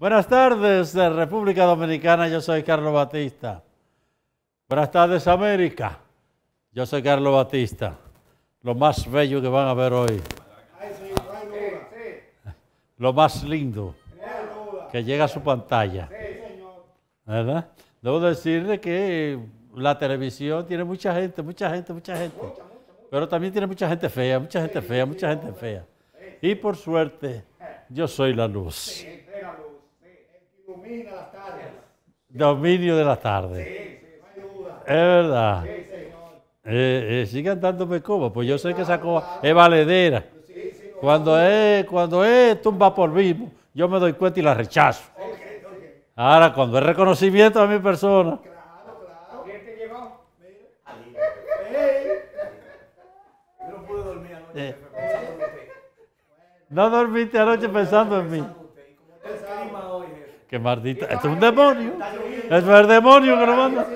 Buenas tardes, de República Dominicana. Yo soy Carlos Batista. Buenas tardes, América. Yo soy Carlos Batista. Lo más bello que van a ver hoy. Lo más lindo que llega a su pantalla. Debo decirle que la televisión tiene mucha gente, mucha gente, mucha gente. Pero también tiene mucha gente fea, mucha gente fea, mucha gente fea. Y por suerte, yo soy la luz. Dominio de la tarde. Sí, sí, no Es verdad. Sí, señor. Eh, eh sigan dándome pues, coba, pues yo sé que esa coba es valedera. Cuando es, cuando es tumba por vivo, yo me doy cuenta y la rechazo. Ahora, cuando es reconocimiento a mi persona, No dormiste anoche pensando en mí. Qué maldita. Esto es un demonio. Es el demonio que lo manda.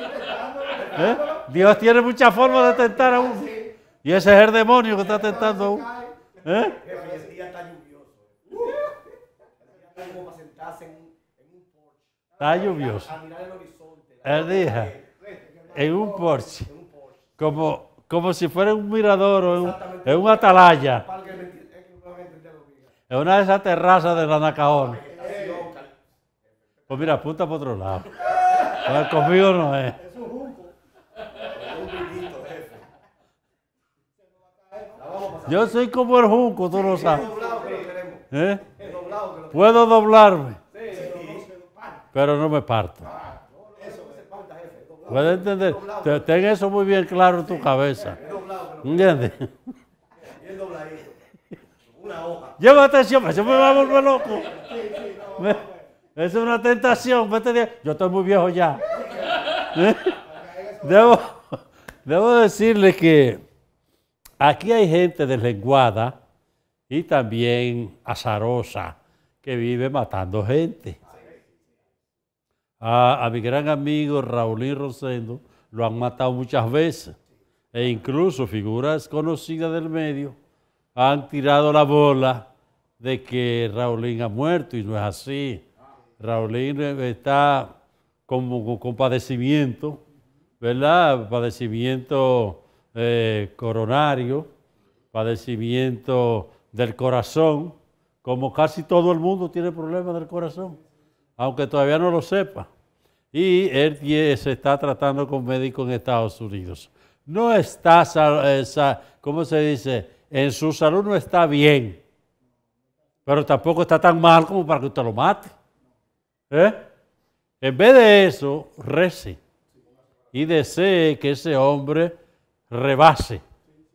¿Eh? Dios tiene muchas formas de tentar a uno. Y ese es el demonio que está tentando a uno. ¿Eh? Está lluvioso. Él dijo, en un porche como, como si fuera un mirador o en un, atalaya. En una de esas terrazas de la nacaón. Pues mira, apunta para otro lado. conmigo no es. Es un junco. Yo soy como el junco, tú lo sabes. ¿Eh? Puedo doblarme, pero no me parto. Ah, ¿Puedes entender? Ten eso muy bien claro en tu cabeza. ¿Entiendes? Una hoja. Llévate se me va a volver loco. Es una tentación. Yo estoy muy viejo ya. ¿Eh? Debo, decirle que aquí hay gente deslenguada y también azarosa que vive matando gente. A, mi gran amigo Raúlín Rosendo lo han matado muchas veces e incluso figuras conocidas del medio han tirado la bola de que Raulín ha muerto y no es así. Raulín está con, padecimiento, ¿verdad? Padecimiento eh, coronario, padecimiento del corazón, como casi todo el mundo tiene problemas del corazón, aunque todavía no lo sepa. Y él se está tratando con médico en Estados Unidos. No está, eh, ¿cómo se dice? En su salud no está bien, pero tampoco está tan mal como para que usted lo mate. ¿Eh? En vez de eso, rece y desee que ese hombre rebase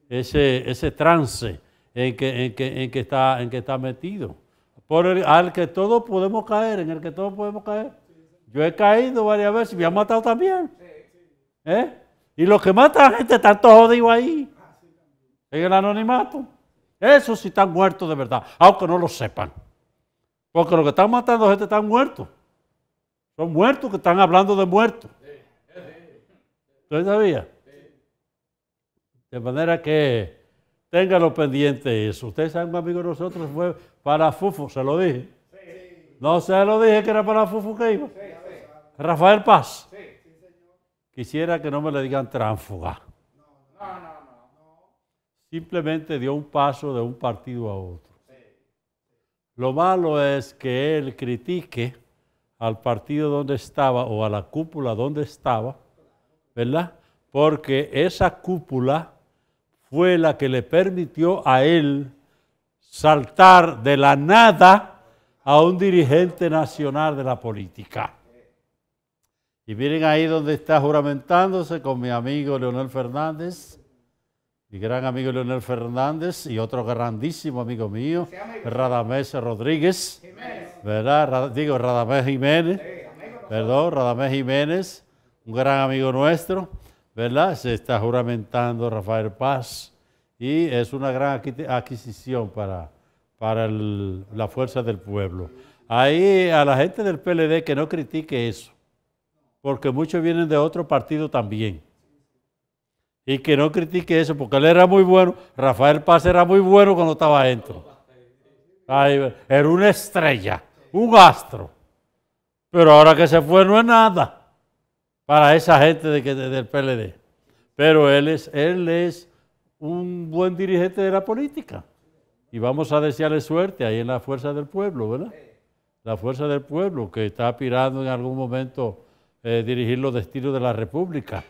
ese, ese trance en que, está, en que está metido. Por al que todos podemos caer, en el que todos podemos caer. Yo he caído varias veces y me han matado también. ¿Eh? Y los que matan a gente están todos jodidos ahí, en el anonimato. Eso sí están muertos de verdad, aunque no lo sepan. Porque los que están matando a gente están muertos. Son muertos que están hablando de muertos. ¿Usted sabía? De manera que téngalo pendiente eso. Ustedes saben, amigo, nosotros fue para FUFU, se lo dije. No se lo dije que era para FUFU que iba. Rafael Paz. Quisiera que no me le digan tránfuga. Simplemente dio un paso de un partido a otro. Lo malo es que él critique al partido donde estaba o a la cúpula donde estaba, ¿verdad? Porque esa cúpula fue la que le permitió a él saltar de la nada a un dirigente nacional de la política. Y miren ahí donde está juramentándose con mi amigo Leonel Fernández, mi gran amigo Leonel Fernández y otro grandísimo amigo mío, Radamés Rodríguez, ¿verdad? digo, Radamés Jiménez, perdón, Radamés Jiménez, un gran amigo nuestro, ¿verdad? Se está juramentando Rafael Paz y es una gran adquisición para, para la fuerza del pueblo. Ahí a la gente del PLD que no critique eso, porque muchos vienen de otro partido también. Y que no critique eso, porque él era muy bueno. Rafael Paz era muy bueno cuando estaba adentro. era una estrella, un astro. Pero ahora que se fue no es nada para esa gente de que, del PLD. Pero él es, él es un buen dirigente de la política. Y vamos a desearle suerte ahí en la fuerza del pueblo, ¿verdad? La fuerza del pueblo que está aspirando en algún momento eh, dirigir los destinos de la República.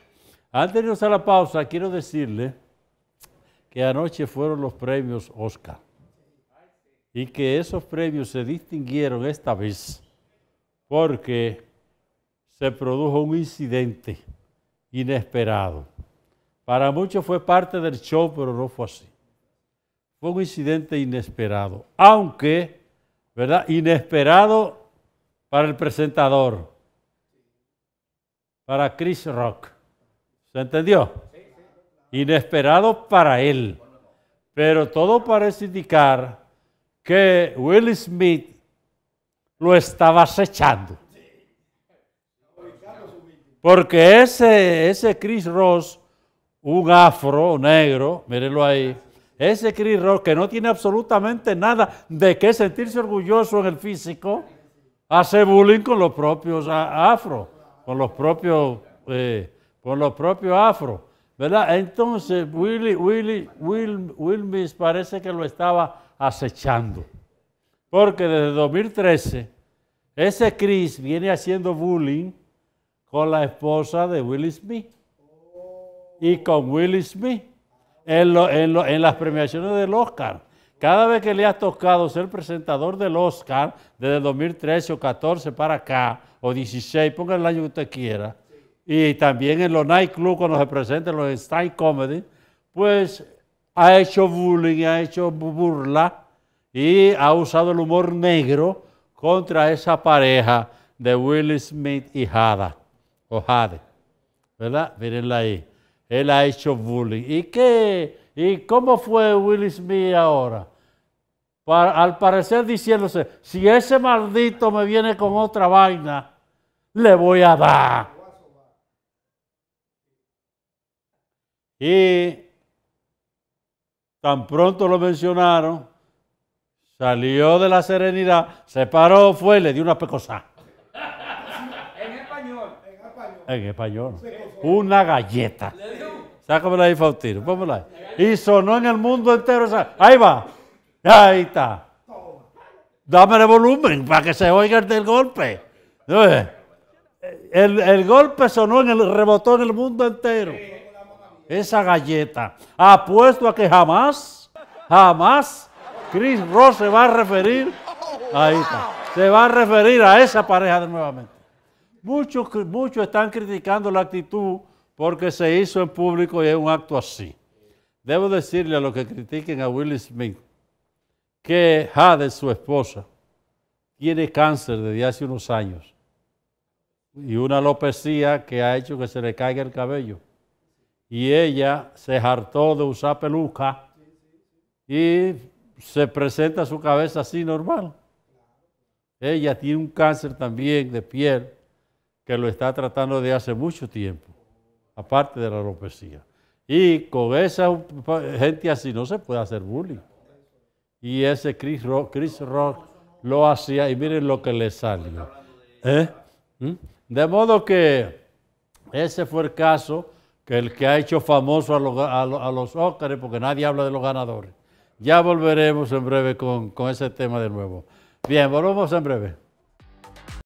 Antes de irnos a la pausa, quiero decirle que anoche fueron los premios Oscar y que esos premios se distinguieron esta vez porque se produjo un incidente inesperado. Para muchos fue parte del show, pero no fue así. Fue un incidente inesperado, aunque, ¿verdad? Inesperado para el presentador, para Chris Rock. ¿Se entendió? Inesperado para él. Pero todo parece indicar que Will Smith lo estaba acechando. Porque ese, ese Chris Ross, un afro negro, mírenlo ahí, ese Chris Ross que no tiene absolutamente nada de qué sentirse orgulloso en el físico, hace bullying con los propios afro, con los propios eh, por los propios afro, ¿verdad? Entonces, Willy, Will, parece que lo estaba acechando, porque desde 2013, ese Chris viene haciendo bullying con la esposa de Will Smith y con Will Smith en, las premiaciones del Oscar. Cada vez que le ha tocado ser presentador del Oscar, desde 2013 o 14 para acá, o 16, ponga el año que usted quiera, y también en los night club cuando se presentan los Style comedy, pues ha hecho bullying, ha hecho burla y ha usado el humor negro contra esa pareja de Will Smith y Jada, o Jade, ¿verdad? Mírenla ahí. Él ha hecho bullying. ¿Y qué? ¿Y cómo fue Will Smith ahora? al parecer diciéndose, si ese maldito me viene con otra vaina, le voy a dar. Y tan pronto lo mencionaron, salió de la serenidad, se paró, fue le dio una pecosá. En español. En español. En español. Una galleta. la ahí, Faustino. Vámonos. ahí. Y sonó en el mundo entero. Ahí va. Ahí está. el volumen para que se oiga el del golpe. Eh, el, golpe sonó en el rebotó en el mundo entero esa galleta. Apuesto a que jamás, jamás Chris Ross se va a referir. Se va a referir a esa pareja de nuevamente. Muchos, muchos están criticando la actitud porque se hizo en público y es un acto así. Debo decirle a los que critiquen a Will Smith que Jade, su esposa, tiene cáncer desde hace unos años y una alopecia que ha hecho que se le caiga el cabello y ella se hartó de usar peluca y se presenta su cabeza así normal. Ella tiene un cáncer también de piel que lo está tratando de hace mucho tiempo, aparte de la alopecia. Y con esa gente así no se puede hacer bullying. Y ese Chris Rock, lo hacía y miren lo que le salió. ¿eh? ¿Mm? De modo que ese fue el caso que el que ha hecho famoso a, los Óscares, porque nadie habla de los ganadores. Ya volveremos en breve con, con ese tema de nuevo. Bien, volvemos en breve.